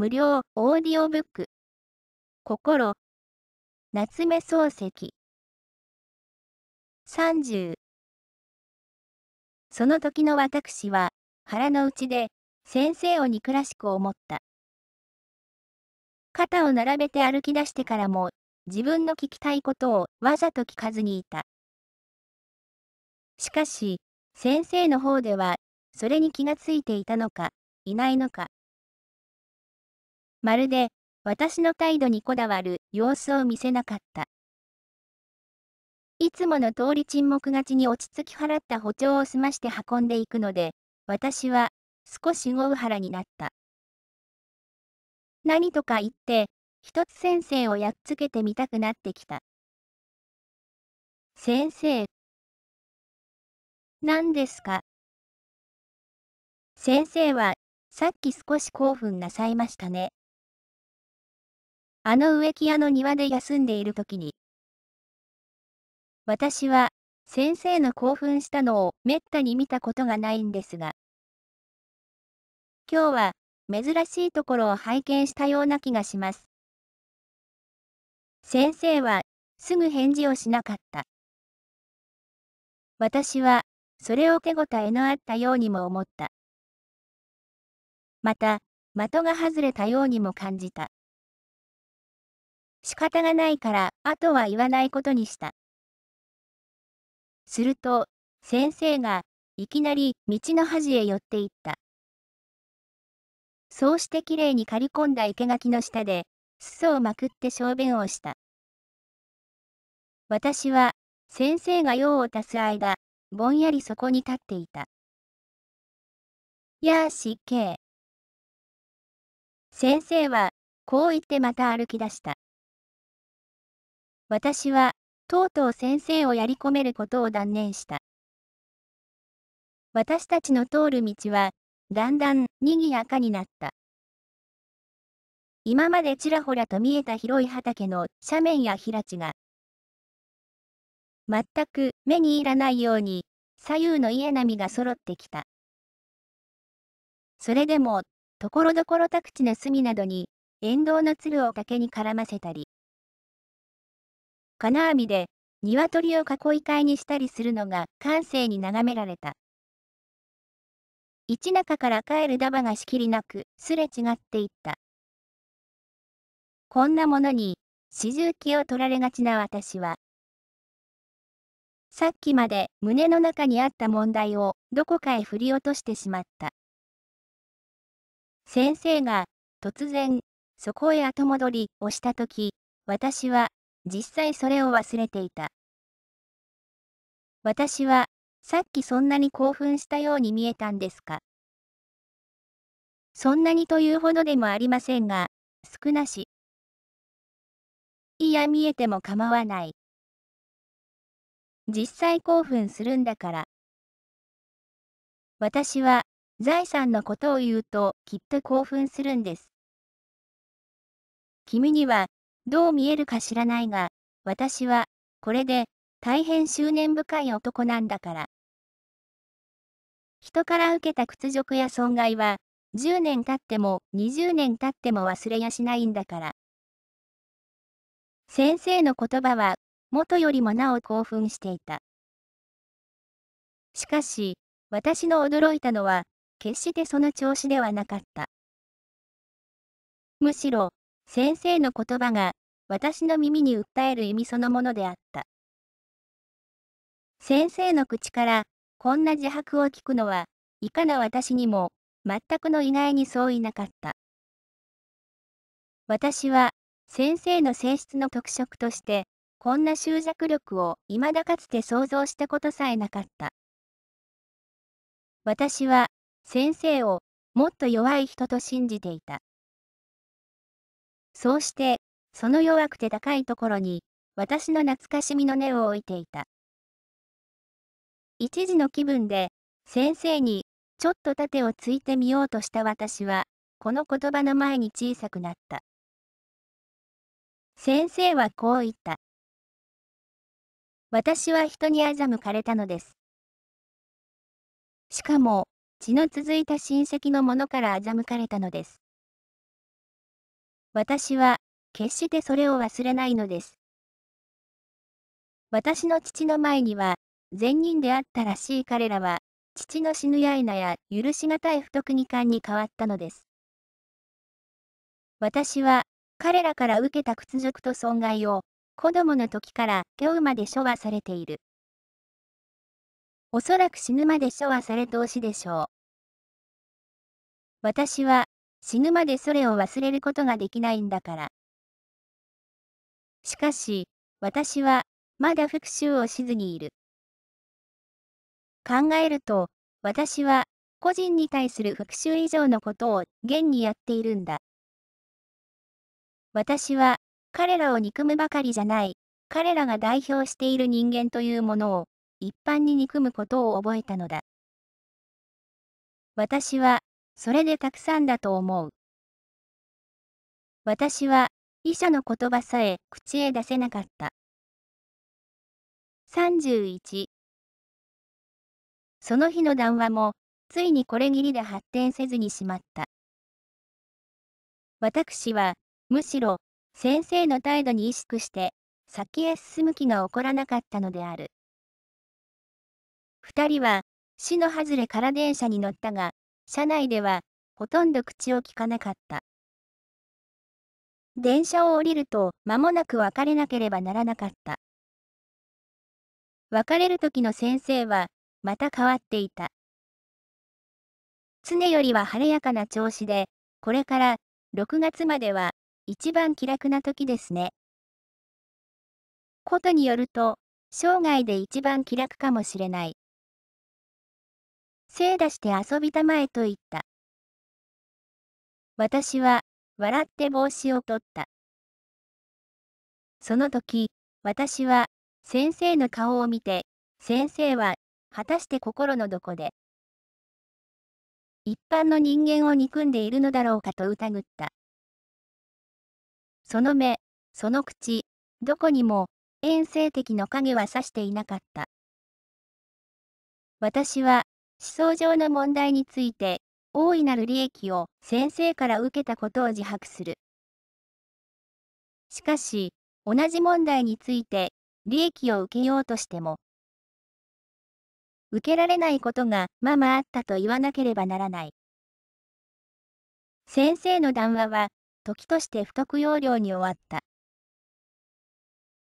無料オーディオブック心夏目漱石30その時の私は腹の内で先生を憎らしく思った肩を並べて歩き出してからも自分の聞きたいことをわざと聞かずにいたしかし先生の方ではそれに気がついていたのかいないのかまるで、私の態度にこだわる様子を見せなかった。いつもの通り沈黙がちに落ち着き払った歩調を済まして運んでいくので、私は少し豪原になった。何とか言って、一つ先生をやっつけてみたくなってきた。先生。何ですか先生は、さっき少し興奮なさいましたね。あの植木屋の庭で休んでいる時に。私は、先生の興奮したのをめったに見たことがないんですが。今日は、珍しいところを拝見したような気がします。先生は、すぐ返事をしなかった。私は、それを手応えのあったようにも思った。また、的が外れたようにも感じた。仕方がないから、あとは言わないことにした。すると、先生が、いきなり道の端へ寄っていった。そうしてきれいに刈り込んだ生垣の下で、裾をまくって小便をした。私は、先生が用を足す間、ぼんやりそこに立っていた。やーし、け先生は、こう言ってまた歩き出した。私は、とうとう先生をやり込めることを断念した。私たちの通る道は、だんだん、賑やかになった。今までちらほらと見えた広い畑の斜面や平地が、全く目にいらないように、左右の家並みが揃ってきた。それでも、ところどころ宅地の隅などに、沿道の鶴を竹に絡ませたり、金網で、鶏を囲い替いにしたりするのが感性に眺められた。一中から帰るダバがしきりなく、すれ違っていった。こんなものに、四十気を取られがちな私は、さっきまで胸の中にあった問題をどこかへ振り落としてしまった。先生が突然、そこへ後戻りをしたとき、私は実際それを忘れていた。私は、さっきそんなに興奮したように見えたんですか。そんなにというほどでもありませんが、少なし。いや見えても構わない。実際興奮するんだから。私は、財産のことを言うときっと興奮するんです。君にはどう見えるか知らないが、私は、これで、大変執念深い男なんだから。人から受けた屈辱や損害は、10年経っても20年経っても忘れやしないんだから。先生の言葉は、元よりもなお興奮していた。しかし、私の驚いたのは、決してその調子ではなかった。むしろ、先生の言葉が、私の耳に訴える意味そのものであった。先生の口から、こんな自白を聞くのは、いかな私にも、全くの意外にそういなかった。私は、先生の性質の特色として、こんな執着力を未だかつて想像したことさえなかった。私は、先生を、もっと弱い人と信じていた。そうして、その弱くて高いところに、私の懐かしみの根を置いていた。一時の気分で、先生に、ちょっと盾をついてみようとした私は、この言葉の前に小さくなった。先生はこう言った。私は人に欺かれたのです。しかも、血の続いた親戚の者から欺かれたのです。私は、決してそれを忘れないのです。私の父の前には、善人であったらしい彼らは、父の死ぬやいなや許し難い不徳に感に変わったのです。私は、彼らから受けた屈辱と損害を、子供の時から今日まで処罰されている。おそらく死ぬまで処罰され通しでしょう。私は、死ぬまでそれを忘れることができないんだから。しかし、私は、まだ復讐をしずにいる。考えると、私は、個人に対する復讐以上のことを、現にやっているんだ。私は、彼らを憎むばかりじゃない、彼らが代表している人間というものを、一般に憎むことを覚えたのだ。私は、それでたくさんだと思う。私は、医者の言葉さえ口へ出せなかった。31その日の談話も、ついにこれぎりで発展せずにしまった。私は、むしろ、先生の態度に意識して、先へ進む気が起こらなかったのである。二人は、死の外れから電車に乗ったが、車内では、ほとんど口をきかなかった。電車を降りると、間もなく別れなければならなかった。別れる時の先生は、また変わっていた。常よりは晴れやかな調子で、これから6月までは一番気楽な時ですね。ことによると、生涯で一番気楽かもしれない。精出して遊びたまえと言った。私は、笑って帽子を取った。その時、私は、先生の顔を見て、先生は、果たして心のどこで、一般の人間を憎んでいるのだろうかと疑った。その目、その口、どこにも、遠征的の影はさしていなかった。私は、思想上の問題について、大いなる利益を先生から受けたことを自白する。しかし、同じ問題について、利益を受けようとしても、受けられないことがままあったと言わなければならない。先生の談話は、時として不特要領に終わった。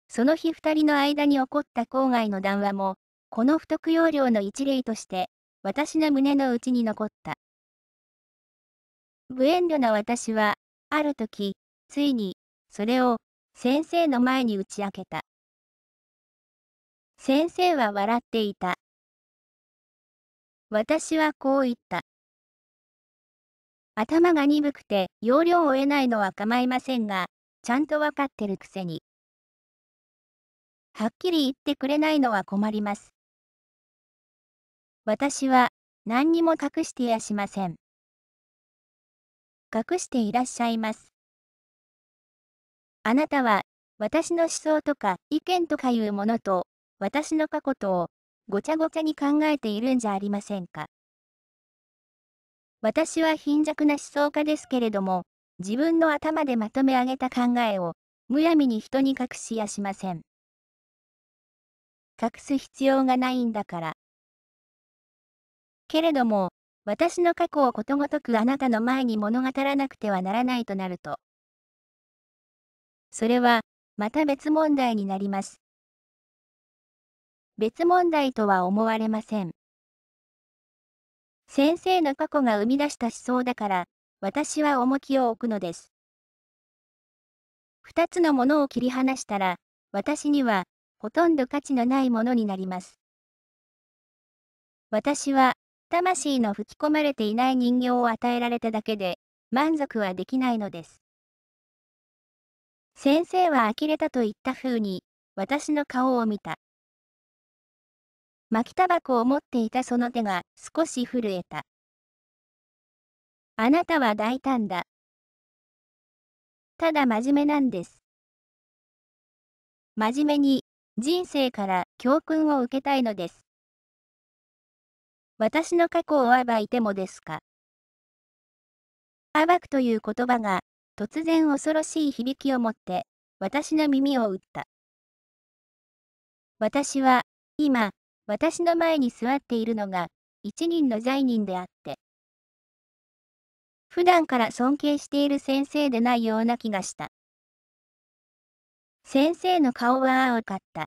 その日二人の間に起こった郊外の談話も、この不特要領の一例として、私の胸の内に残った。無遠慮な私は、ある時、ついに、それを、先生の前に打ち明けた。先生は笑っていた。私はこう言った。頭が鈍くて要領を得ないのは構いませんが、ちゃんとわかってるくせに。はっきり言ってくれないのは困ります。私は何にも隠してやしません。隠していらっしゃいます。あなたは、私の思想とか意見とかいうものと、私の過去とを、ごちゃごちゃに考えているんじゃありませんか。私は貧弱な思想家ですけれども、自分の頭でまとめ上げた考えを、むやみに人に隠しやしません。隠す必要がないんだから。けれども、私の過去をことごとくあなたの前に物語らなくてはならないとなると、それは、また別問題になります。別問題とは思われません。先生の過去が生み出した思想だから、私は重きを置くのです。二つのものを切り離したら、私には、ほとんど価値のないものになります。私は、魂の吹き込まれていない人形を与えられただけで、満足はできないのです。先生は呆れたと言った風に、私の顔を見た。巻きタバコを持っていたその手が少し震えた。あなたは大胆だ。ただ真面目なんです。真面目に人生から教訓を受けたいのです。私の過去を暴いてもですか暴くという言葉が、突然恐ろしい響きを持って、私の耳を打った。私は、今、私の前に座っているのが、一人の罪人であって。普段から尊敬している先生でないような気がした。先生の顔は青かった。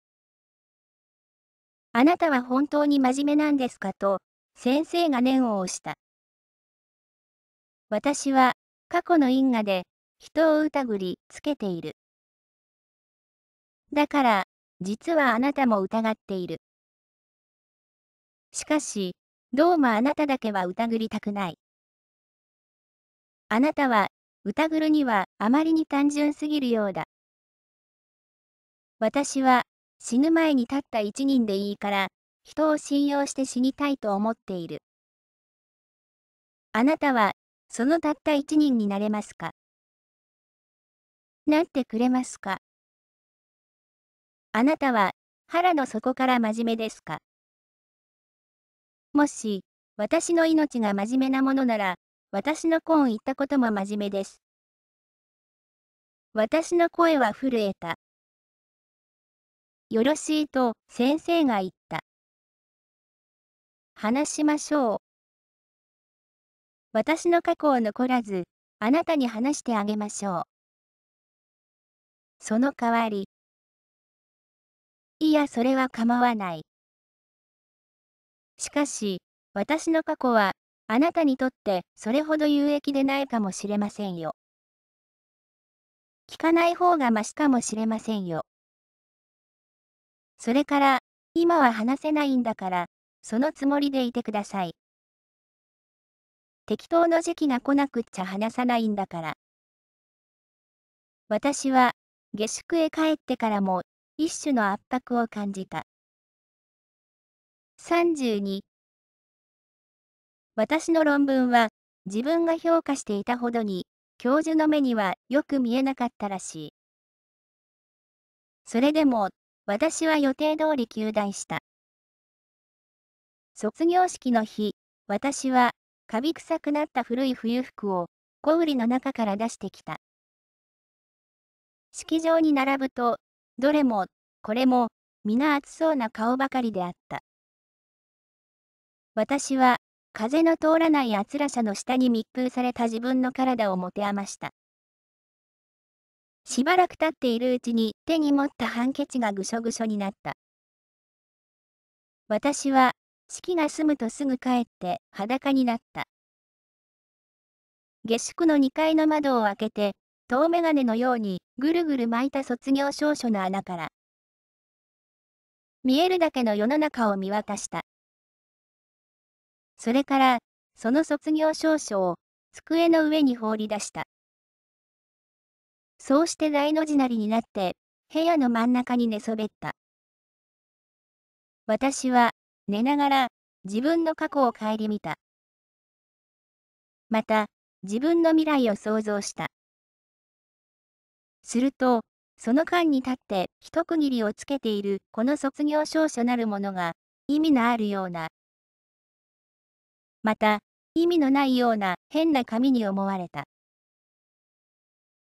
あなたは本当に真面目なんですかと、先生が念を押した。私は、過去の因果で、人を疑りつけている。だから、実はあなたも疑っている。しかし、どうもあなただけは疑りたくない。あなたは、疑るにはあまりに単純すぎるようだ。私は、死ぬ前に立った一人でいいから、人を信用して死にたいと思っている。あなたは、そのたった一人になれますかなってくれますかあなたは、腹の底から真面目ですかもし、私の命が真面目なものなら、私の婚言ったことも真面目です。私の声は震えた。よろしいと先生が言っ話しましょう。私の過去を残らず、あなたに話してあげましょう。その代わり。いや、それは構わない。しかし、私の過去は、あなたにとってそれほど有益でないかもしれませんよ。聞かない方がましかもしれませんよ。それから、今は話せないんだから、そのつもりでいてください。適当の時期が来なくっちゃ話さないんだから。私は、下宿へ帰ってからも、一種の圧迫を感じた。32私の論文は、自分が評価していたほどに、教授の目にはよく見えなかったらしい。それでも、私は予定通り休題した。卒業式の日、私は、カビ臭くなった古い冬服を、小売の中から出してきた。式場に並ぶと、どれも、これも、皆暑そうな顔ばかりであった。私は、風の通らないあつらさの下に密封された自分の体を持て余した。しばらく経っているうちに手に持ったハンケチがぐしょぐしょになった。私は四季が済むとすぐ帰って裸になった。下宿の2階の窓を開けて、遠眼鏡のようにぐるぐる巻いた卒業証書の穴から、見えるだけの世の中を見渡した。それから、その卒業証書を机の上に放り出した。そうして大の字なりになって、部屋の真ん中に寝そべった。私は寝ながら自分の過去を顧みた。また、自分の未来を想像した。すると、その間に立って一区切りをつけているこの卒業証書なるものが意味のあるような。また、意味のないような変な紙に思われた。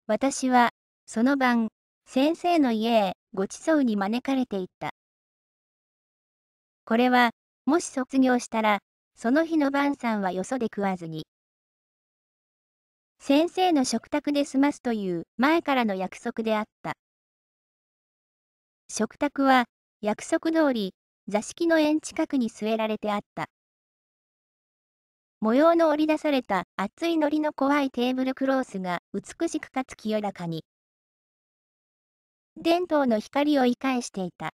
私は、その晩、先生の家へごちそうに招かれていった。これは、もし卒業したら、その日の晩さんはよそで食わずに。先生の食卓で済ますという前からの約束であった。食卓は、約束通り、座敷の縁近くに据えられてあった。模様の織り出された厚い糊の怖いテーブルクロースが美しくかつ清らかに。伝統の光を生かしていた。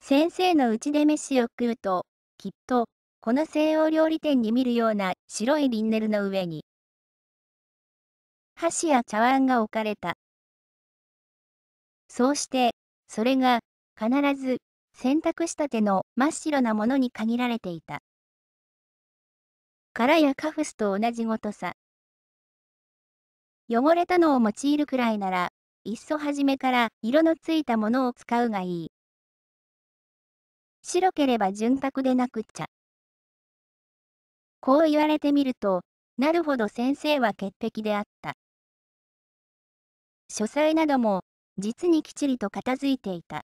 先生のうちで飯を食うと、きっと、この西洋料理店に見るような白いリンネルの上に、箸や茶碗が置かれた。そうして、それが、必ず、洗濯したての真っ白なものに限られていた。殻やカフスと同じごとさ。汚れたのを用いるくらいなら、いっそ初めから色のついたものを使うがいい。白ければ純白でなくっちゃ。こう言われてみると、なるほど先生は潔癖であった。書斎なども、実にきちりと片付いていた。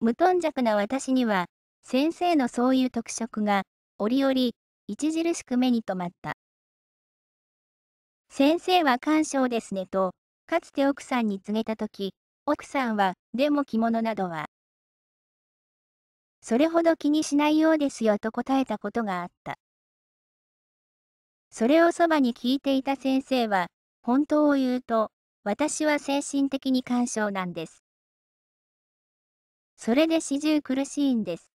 無頓着な私には、先生のそういう特色が、折々、著しく目に留まった。先生は感傷ですねと、かつて奥さんに告げたとき、奥さんは、でも着物などは、それほど気にしないようですよと答えたことがあった。それをそばに聞いていた先生は、本当を言うと、私は精神的に干渉なんです。それで始終苦しいんです。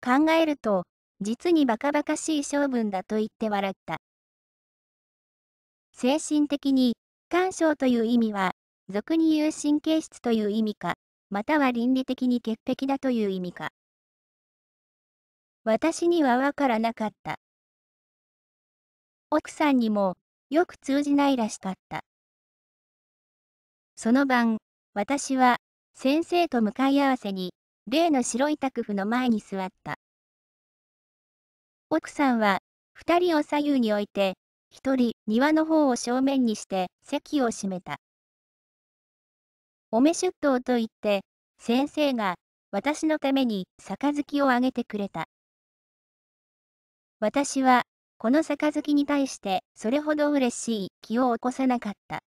考えると、実にバカバカしい性分だと言って笑った。精神的に、干渉という意味は、俗に言う神経質という意味か。または倫理的に潔癖だという意味か。私にはわからなかった。奥さんにも、よく通じないらしかった。その晩、私は、先生と向かい合わせに、例の白い宅夫の前に座った。奥さんは、二人を左右に置いて、一人、庭の方を正面にして、席を閉めた。おめ出頭と言って、先生が私のために杯をあげてくれた。私は、この杯に対してそれほど嬉しい気を起こさなかった。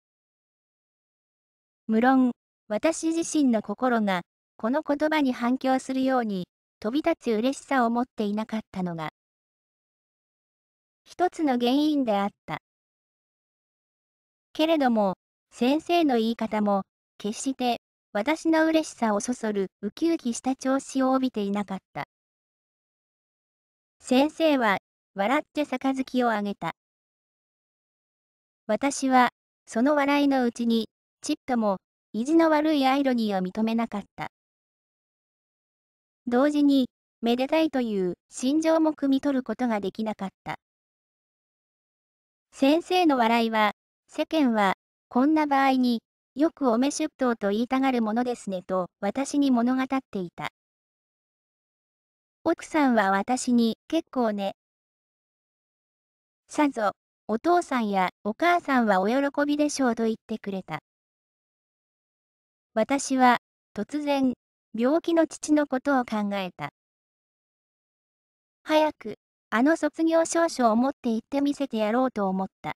無論、私自身の心が、この言葉に反響するように、飛び立つ嬉しさを持っていなかったのが、一つの原因であった。けれども、先生の言い方も、決して私の嬉しさをそそるウキウキした調子を帯びていなかった。先生は笑って杯をあげた。私はその笑いのうちにちっとも意地の悪いアイロニーを認めなかった。同時にめでたいという心情も汲み取ることができなかった。先生の笑いは世間はこんな場合によくおめ出頭と言いたがるものですねと私に物語っていた。奥さんは私に結構ね。さぞ、お父さんやお母さんはお喜びでしょうと言ってくれた。私は突然、病気の父のことを考えた。早く、あの卒業証書を持って行ってみせてやろうと思った。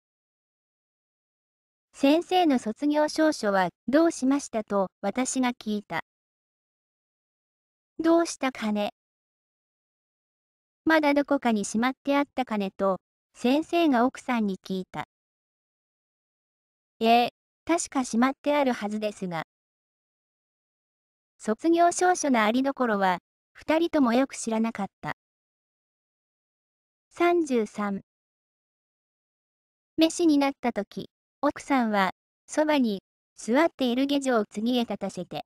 先生の卒業証書はどうしましたと私が聞いた。どうした金まだどこかにしまってあった金と先生が奥さんに聞いた。ええ、確かしまってあるはずですが。卒業証書のありどころは2人ともよく知らなかった。33飯になった時奥さんは、そばに、座っている下女を次へ立たせて、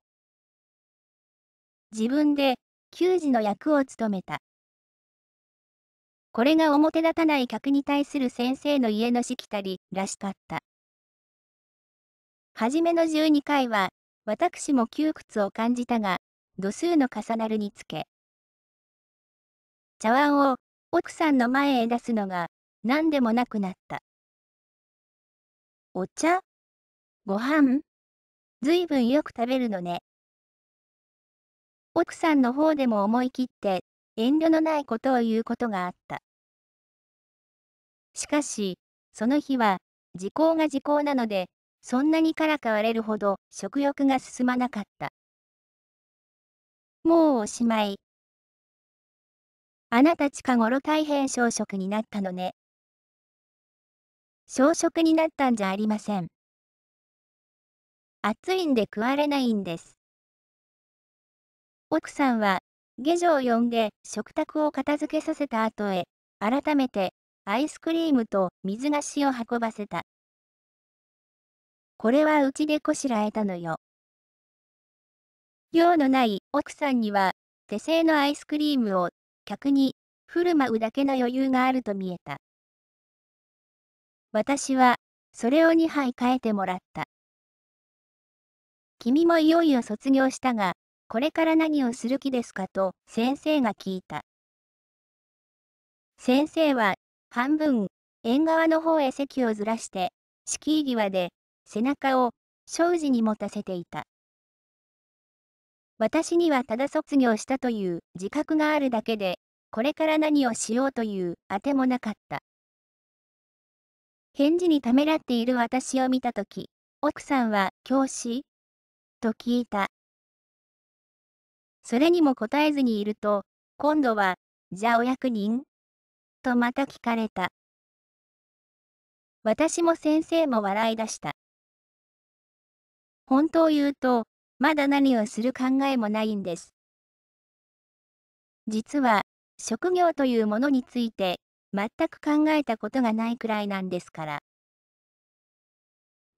自分で、給仕の役を務めた。これが表立たない客に対する先生の家のしきたりらしかった。はじめの12回は、私も窮屈を感じたが、度数の重なるにつけ。茶碗を奥さんの前へ出すのが何でもなくなった。お茶ご飯ずいぶんよく食べるのね。奥さんの方でも思い切って遠慮のないことを言うことがあった。しかし、その日は時効が時効なので、そんなにからかわれるほど食欲が進まなかった。もうおしまい。あなた近頃大変小食になったのね。小食になったんじゃありません。暑いんで食われないんです。奥さんは、下女を呼んで食卓を片付けさせた後へ、改めて、アイスクリームと水菓子を運ばせた。これはうちでこしらえたのよ。用のない奥さんには、手製のアイスクリームを、客に、振る舞うだけの余裕があると見えた。私は、それを2杯変えてもらった。君もいよいよ卒業したが、これから何をする気ですかと先生が聞いた。先生は、半分、縁側の方へ席をずらして、敷居際で、背中を、庄司に持たせていた。私にはただ卒業したという自覚があるだけで、これから何をしようというあてもなかった。返事にためらっている私を見たとき、奥さんは、教師と聞いた。それにも答えずにいると、今度は、じゃあお役人とまた聞かれた。私も先生も笑い出した。本当言うと、まだ何をする考えもないんです。実は、職業というものについて全く考えたことがないくらいなんですから。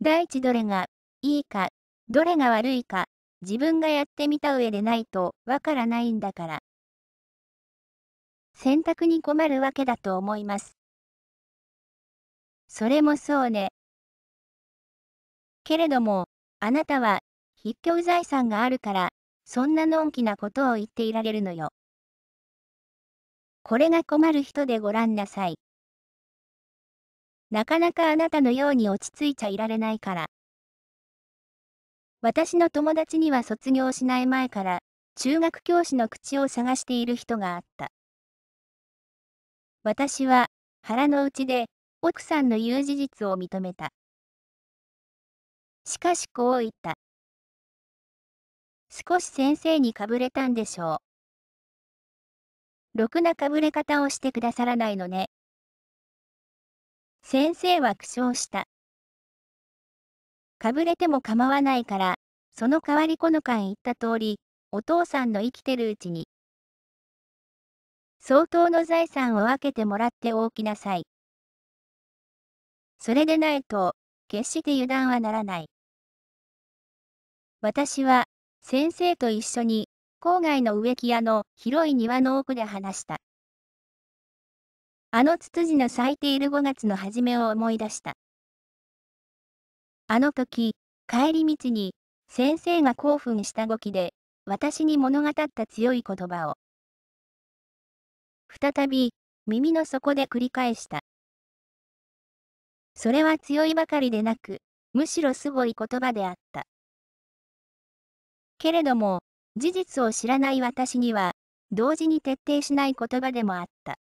第一どれがいいか、どれが悪いか、自分がやってみた上でないとわからないんだから。選択に困るわけだと思います。それもそうね。けれども、あなたは、筆教財産があるから、そんなのんきなことを言っていられるのよ。これが困る人でごらんなさい。なかなかあなたのように落ち着いちゃいられないから。私の友達には卒業しない前から、中学教師の口を探している人があった。私は、腹の内で、奥さんの言う事実を認めた。しかしこう言った。少し先生にかぶれたんでしょう。ろくなかぶれ方をしてくださらないのね。先生は苦笑した。かぶれても構わないから、その代わりこの間言った通り、お父さんの生きてるうちに、相当の財産を分けてもらっておきなさい。それでないと、決して油断はならない。私は、先生と一緒に、郊外の植木屋の広い庭の奥で話した。あのツツジの咲いている5月の初めを思い出した。あの時、帰り道に、先生が興奮した語気で、私に物語った強い言葉を。再び、耳の底で繰り返した。それは強いばかりでなく、むしろすごい言葉であった。けれども、事実を知らない私には、同時に徹底しない言葉でもあった。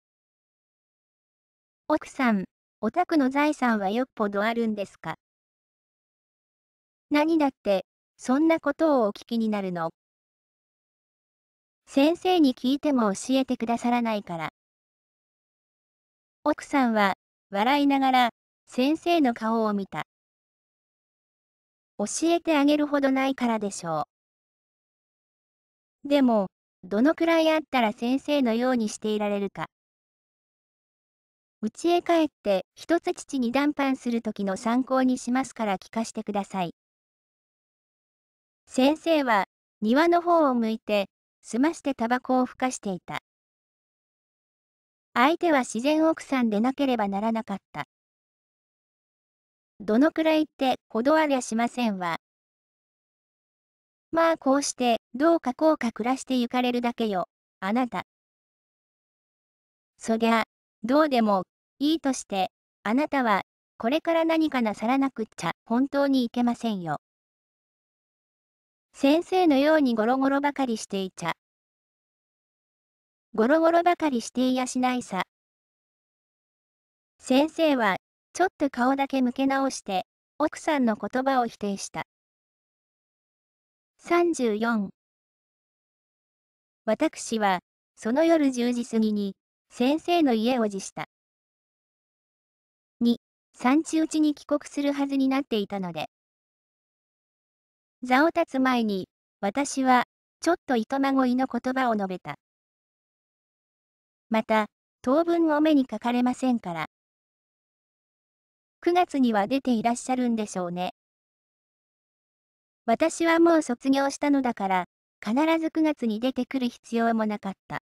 奥さん、お宅の財産はよっぽどあるんですか何だって、そんなことをお聞きになるの。先生に聞いても教えてくださらないから。奥さんは、笑いながら、先生の顔を見た。教えてあげるほどないからでしょう。でも、どのくらいあったら先生のようにしていられるか。家へ帰って、一つ父に談判する時の参考にしますから聞かしてください。先生は、庭の方を向いて、済ましてタバコをふかしていた。相手は自然奥さんでなければならなかった。どのくらいって、ほどありゃしませんわ。まあこうして、どうかこうか暮らしてゆかれるだけよ、あなた。そりゃ、どうでも、いいとして、あなたは、これから何かなさらなくっちゃ、本当にいけませんよ。先生のようにゴロゴロばかりしていちゃ。ゴロゴロばかりしていやしないさ。先生は、ちょっと顔だけ向け直して、奥さんの言葉を否定した。34私は、その夜10時過ぎに、先生の家を辞した。2、産地ちに帰国するはずになっていたので。座を立つ前に、私は、ちょっと糸まごいの言葉を述べた。また、当分お目にかかれませんから。9月には出ていらっしゃるんでしょうね。私はもう卒業したのだから、必ず9月に出てくる必要もなかった。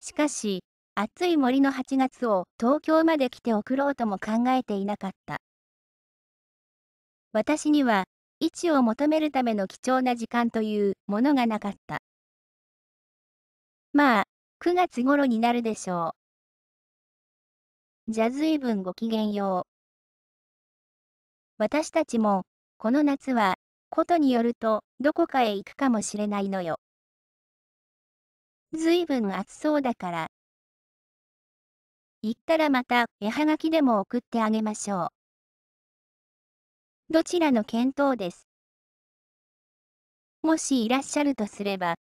しかし、暑い森の8月を東京まで来て送ろうとも考えていなかった。私には、位置を求めるための貴重な時間というものがなかった。まあ、9月頃になるでしょう。じゃ随分ごきげんよう。私たちもこの夏は、ことによると、どこかへ行くかもしれないのよ。ずいぶん暑そうだから。行ったらまた、絵はがきでも送ってあげましょう。どちらの見当です。もしいらっしゃるとすれば。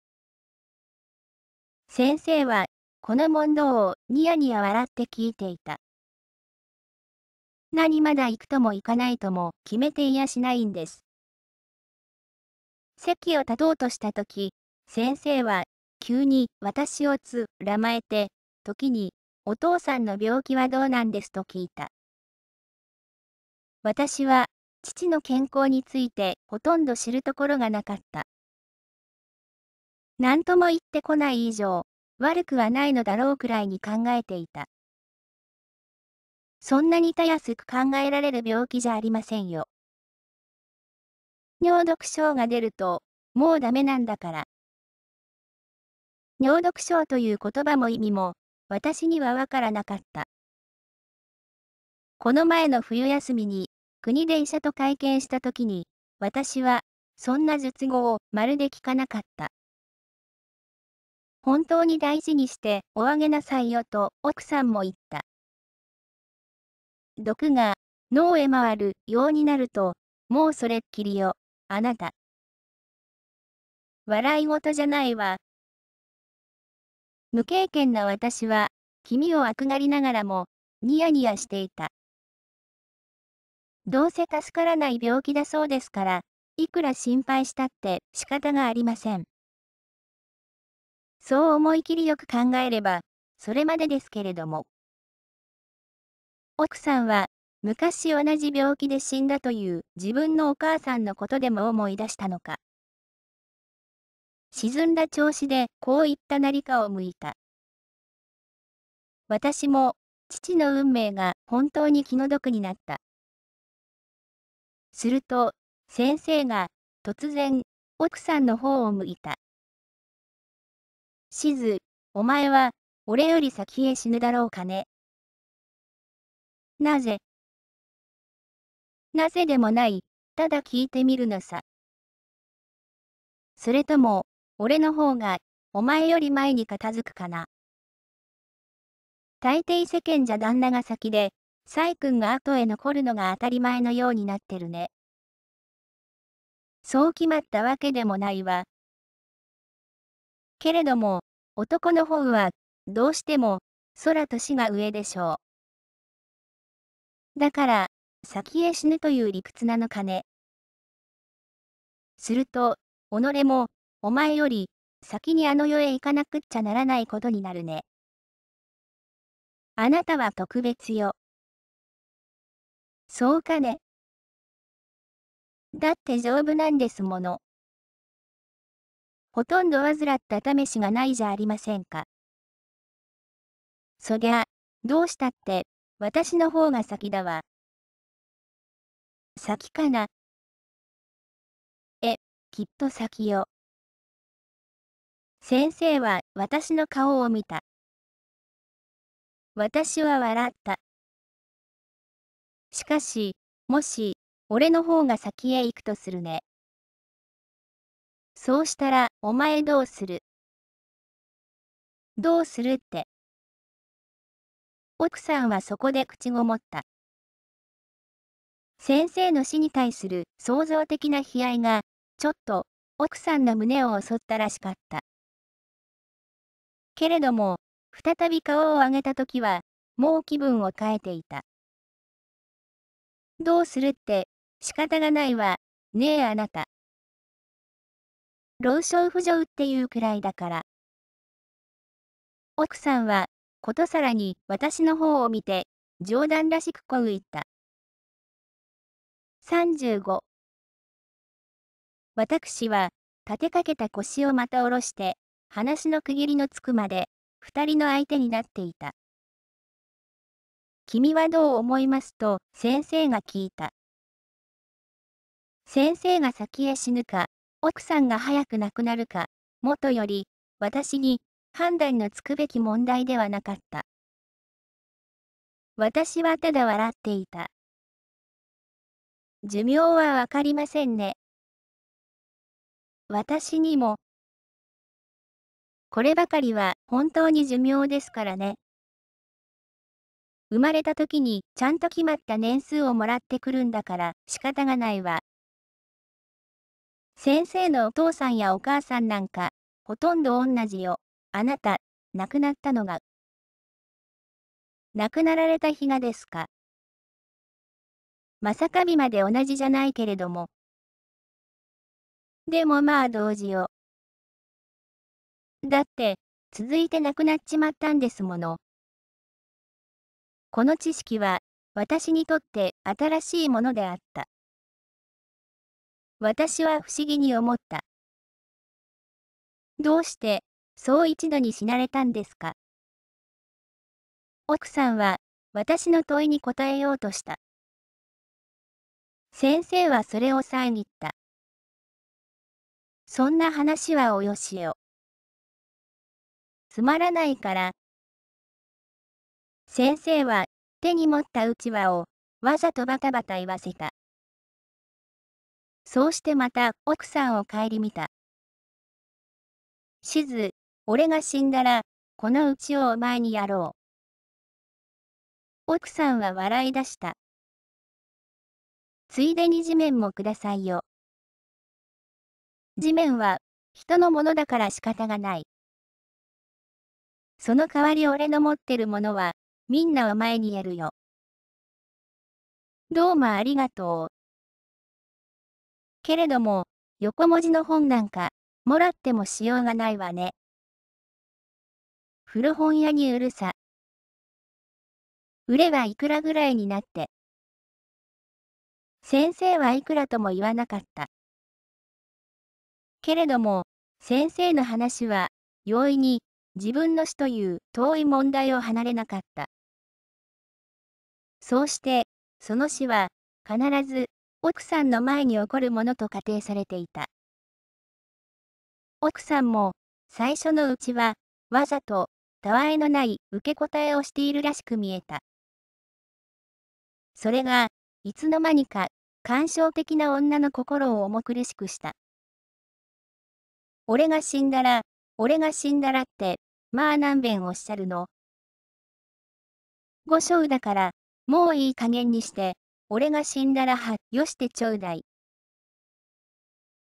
先生は、この問答をニヤニヤ笑って聞いていた。なにまだ行くとも行かないとも決めていやしないんです。席を立とうとしたとき、先生は急に私をつらまえて、時にお父さんの病気はどうなんですと聞いた。私は父の健康についてほとんど知るところがなかった。何とも言ってこない以上、悪くはないのだろうくらいに考えていた。そんなにたやすく考えられる病気じゃありませんよ。尿毒症が出ると、もうダメなんだから。尿毒症という言葉も意味も、私にはわからなかった。この前の冬休みに、国で医者と会見したときに、私は、そんな術語をまるで聞かなかった。本当に大事にしておあげなさいよと奥さんも言った。毒が脳へ回るようになると、もうそれっきりよ、あなた。笑い事じゃないわ。無経験な私は、君をあくがりながらも、ニヤニヤしていた。どうせ助からない病気だそうですから、いくら心配したって仕方がありません。そう思い切りよく考えれば、それまでですけれども。奥さんは、昔同じ病気で死んだという自分のお母さんのことでも思い出したのか。沈んだ調子でこういった何かを向いた。私も、父の運命が本当に気の毒になった。すると、先生が、突然、奥さんの方を向いた。しず、お前は、俺より先へ死ぬだろうかね。なぜなぜでもない、ただ聞いてみるのさ。それとも、俺の方が、お前より前に片付くかな。大抵世間じゃ旦那が先で、サイ君が後へ残るのが当たり前のようになってるね。そう決まったわけでもないわ。けれども、男の方は、どうしても、空と死が上でしょう。だから、先へ死ぬという理屈なのかね。すると、己も、お前より、先にあの世へ行かなくっちゃならないことになるね。あなたは特別よ。そうかね。だって丈夫なんですもの。ほとんど患った試しがないじゃありませんか。そりゃ、どうしたって、私の方が先だわ。先かな。え、きっと先よ。先生は私の顔を見た。私は笑った。しかし、もし、俺の方が先へ行くとするね。そうしたら、お前どうするどうするって。奥さんはそこで口ごもった。先生の死に対する創造的な悲哀が、ちょっと、奥さんの胸を襲ったらしかった。けれども、再び顔を上げたときは、もう気分を変えていた。どうするって、仕方がないわ、ねえあなた。老少不女っていうくらいだから。奥さんは、ことさらに私の方を見て、冗談らしくこう言った。35私は立てかけた腰をまた下ろして、話の区切りのつくまで、二人の相手になっていた。君はどう思いますと先生が聞いた。先生が先へ死ぬか、奥さんが早く亡くなるか、もとより、私に判断のつくべき問題ではなかった。私はただ笑っていた。寿命はわかりませんね。私にも。こればかりは本当に寿命ですからね。生まれた時にちゃんと決まった年数をもらってくるんだから仕方がないわ。先生のお父さんやお母さんなんか、ほとんど同じよ。あなた、亡くなったのが、亡くなられた日がですか。まさか日まで同じじゃないけれども。でもまあ同時よ。だって、続いて亡くなっちまったんですもの。この知識は、私にとって新しいものであった。私は不思議に思った。どうして、そう一度に死なれたんですか奥さんは、私の問いに答えようとした。先生はそれを遮った。そんな話はおよしよ。つまらないから。先生は、手に持ったうちわを、わざとバタバタ言わせた。そうしてまた、奥さんを顧みた。しず、俺が死んだら、このうちをお前にやろう。奥さんは笑い出した。ついでに地面もくださいよ。地面は、人のものだから仕方がない。その代わり俺の持ってるものは、みんなお前にやるよ。どうもありがとう。けれども、横文字の本なんか、もらってもしようがないわね。古本屋に売るさ。売れはいくらぐらいになって。先生はいくらとも言わなかった。けれども、先生の話は、容易に、自分の死という遠い問題を離れなかった。そうして、その死は、必ず、奥さんの前に起こるものと仮定されていた。奥さんも、最初のうちは、わざと、たわいのない受け答えをしているらしく見えた。それが、いつの間にか、感傷的な女の心を重苦しくした。俺が死んだら、俺が死んだらって、まあ何遍おっしゃるの。ご章だから、もういい加減にして、俺が死んだらは、よしてちょうだい。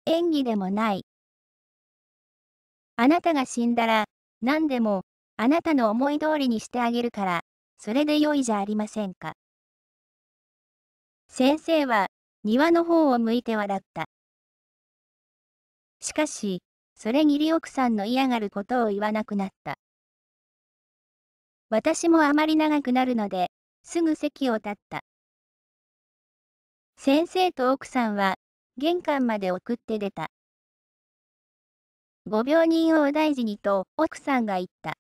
演技でもない。あなたが死んだら、何でも、あなたの思い通りにしてあげるから、それで良いじゃありませんか。先生は、庭の方を向いて笑った。しかし、それにり奥さんの嫌がることを言わなくなった。私もあまり長くなるので、すぐ席を立った。先生と奥さんは、玄関まで送って出た。ご病人をお大事にと奥さんが言った。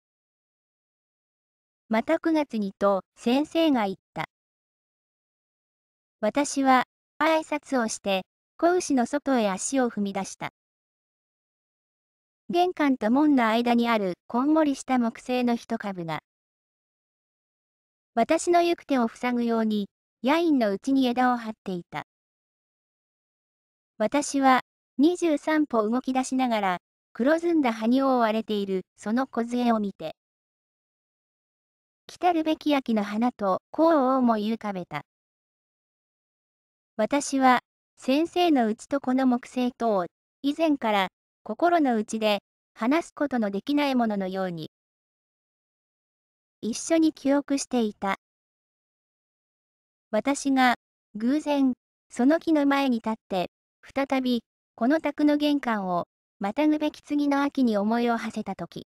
また9月にと先生が言った。私は挨拶をして子牛の外へ足を踏み出した。玄関と門の間にあるこんもりした木製の一株が、私の行く手を塞ぐように、ヤインのうちに枝を張っていた。私は、23歩動き出しながら、黒ずんだ葉に覆われているその小杖を見て、来たるべき秋の花と紅葉を思い浮かべた。私は、先生のうちとこの木星と以前から心の内で話すことのできないもののように、一緒に記憶していた。私が、偶然、その木の前に立って、再び、この宅の玄関を、またぐべき次の秋に思いを馳せたとき。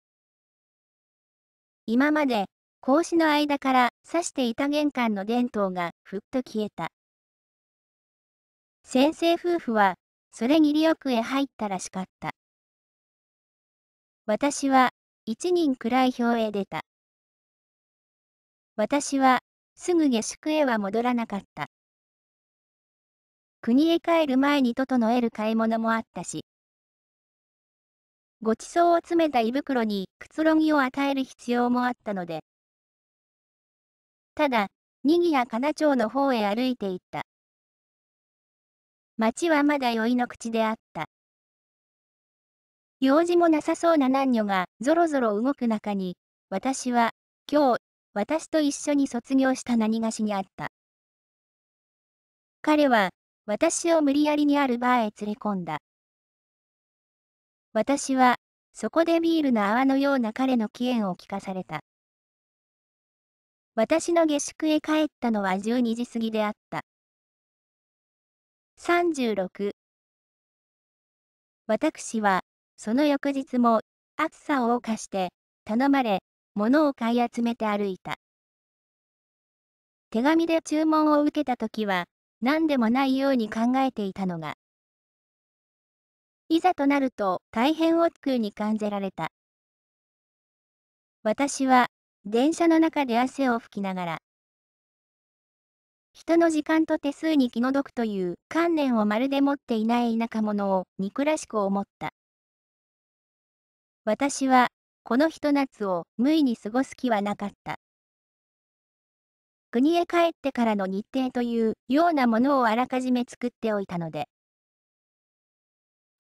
今まで、格子の間から刺していた玄関の電灯がふっと消えた。先生夫婦は、それぎり奥へ入ったらしかった。私は、一人くらい表へ出た。私は、すぐ下宿へは戻らなかった。国へ帰る前に整える買い物もあったし。ごちそうを詰めた胃袋にくつろぎを与える必要もあったので、ただ、にぎやかな町の方へ歩いていった。町はまだ酔いの口であった。用事もなさそうな男女がぞろぞろ動く中に、私は、今日、私と一緒に卒業した何がしにあった。彼は、私を無理やりにあるバーへ連れ込んだ。私は、そこでビールの泡のような彼の起源を聞かされた。私の下宿へ帰ったのは12時過ぎであった。36私は、その翌日も、暑さを謳歌して、頼まれ、物を買い集めて歩いた。手紙で注文を受けた時は、何でもないように考えていたのが、いざとなると大変億劫に感じられた。私は電車の中で汗を拭きながら。人の時間と手数に気の毒という観念をまるで持っていない田舎者を憎らしく思った。私は、このひと夏を無意に過ごす気はなかった。国へ帰ってからの日程というようなものをあらかじめ作っておいたので。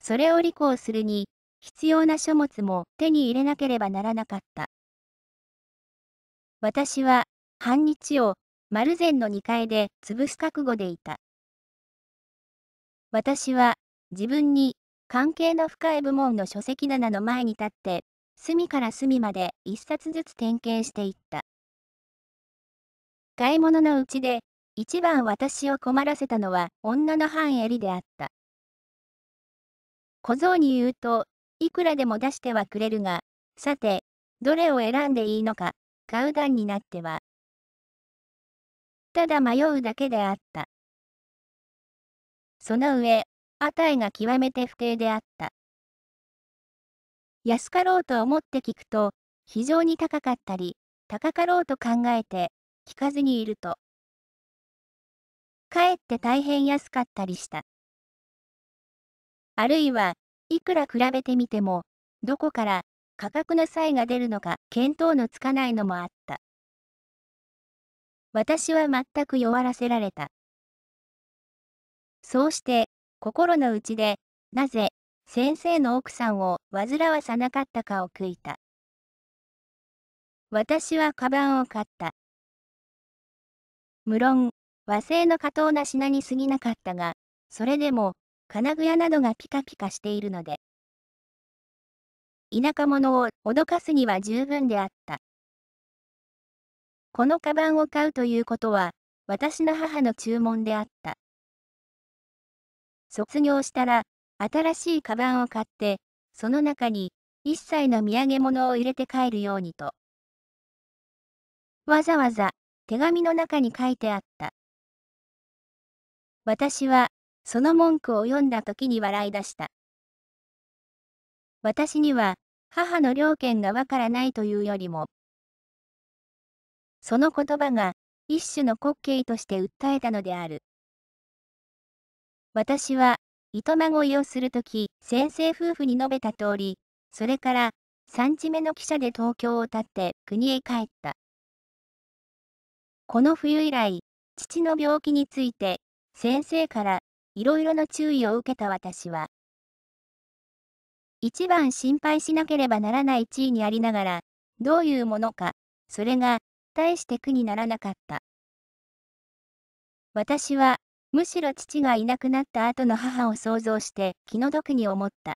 それを履行するに、必要な書物も手に入れなければならなかった。私は、半日を、丸善の2階で潰す覚悟でいた。私は、自分に、関係の深い部門の書籍棚の前に立って、隅から隅まで一冊ずつ点検していった。買い物のうちで、一番私を困らせたのは女の半襟であった。小僧に言うと、いくらでも出してはくれるが、さて、どれを選んでいいのか買う段になっては。ただ迷うだけであった。その上、値が極めて不定であった。安かろうと思って聞くと、非常に高かったり、高かろうと考えて、聞かずにいると。かえって大変安かったりした。あるいは、いくら比べてみても、どこから価格の差異が出るのか見当のつかないのもあった。私は全く弱らせられた。そうして、心の内で、なぜ、先生の奥さんを煩わさなかったかを悔いた。私はカバンを買った。無論、和製の過当な品に過ぎなかったが、それでも、金具屋などがピカピカしているので、田舎者を脅かすには十分であった。このカバンを買うということは、私の母の注文であった。卒業したら、新しいカバンを買って、その中に、一切の土産物を入れて帰るようにと。わざわざ、手紙の中に書いてあった。私は、その文句を読んだ時に笑い出した。私には、母の了見がわからないというよりも、その言葉が、一種の滑稽として訴えたのである。私は、糸まごいをするとき、先生夫婦に述べた通り、それから、3日目の汽車で東京を立って国へ帰った。この冬以来、父の病気について、先生からいろいろな注意を受けた私は、一番心配しなければならない地位にありながら、どういうものか、それが、大して苦にならなかった。私は、むしろ父がいなくなった後の母を想像して気の毒に思った。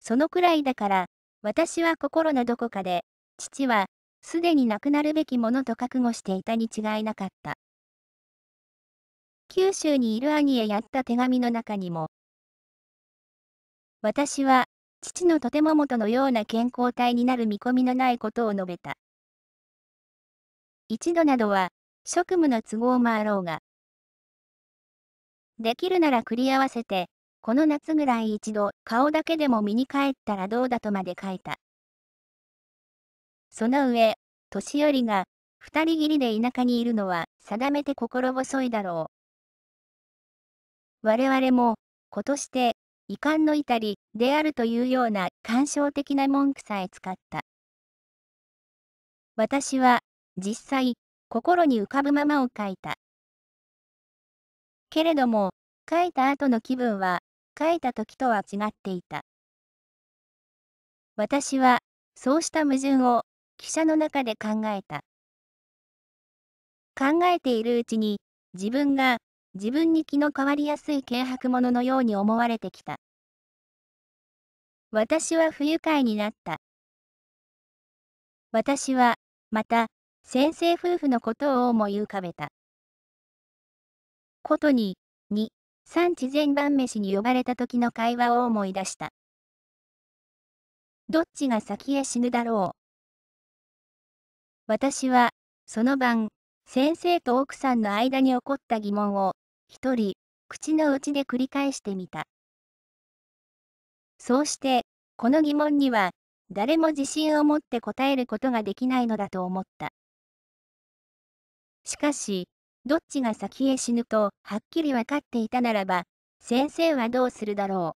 そのくらいだから、私は心のどこかで、父は、すでに亡くなるべきものと覚悟していたに違いなかった。九州にいる兄へやった手紙の中にも、私は、父のとても元のような健康体になる見込みのないことを述べた。一度などは、職務の都合もあろうが。できるなら繰り合わせて、この夏ぐらい一度、顔だけでも見に帰ったらどうだとまで書いた。その上、年寄りが、二人きりで田舎にいるのは、定めて心細いだろう。我々も、今年で、遺憾の至り、であるというような感傷的な文句さえ使った。私は、実際、心に浮かぶままを書いた。けれども、書いた後の気分は、書いた時とは違っていた。私は、そうした矛盾を、記者の中で考えた。考えているうちに、自分が自分に気の変わりやすい軽薄者のように思われてきた。私は不愉快になった。私は、また、先生夫婦のことを思い浮かべた。ことに、2、産地前晩飯に呼ばれた時の会話を思い出した。どっちが先へ死ぬだろう。私は、その晩、先生と奥さんの間に起こった疑問を、一人、口の内で繰り返してみた。そうして、この疑問には、誰も自信を持って答えることができないのだと思った。しかし、どっちが先へ死ぬとはっきり分かっていたならば、先生はどうするだろ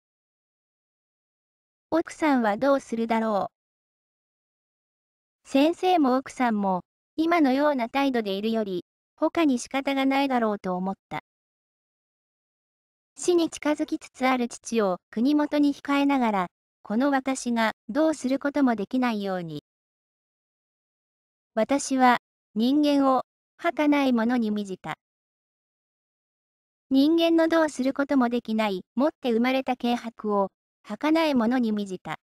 う。奥さんはどうするだろう。先生も奥さんも今のような態度でいるより、他に仕方がないだろうと思った。死に近づきつつある父を国元に控えながら、この私がどうすることもできないように。私は人間を儚いものに見じた。人間のどうすることもできない持って生まれた軽薄を儚いものに見じた。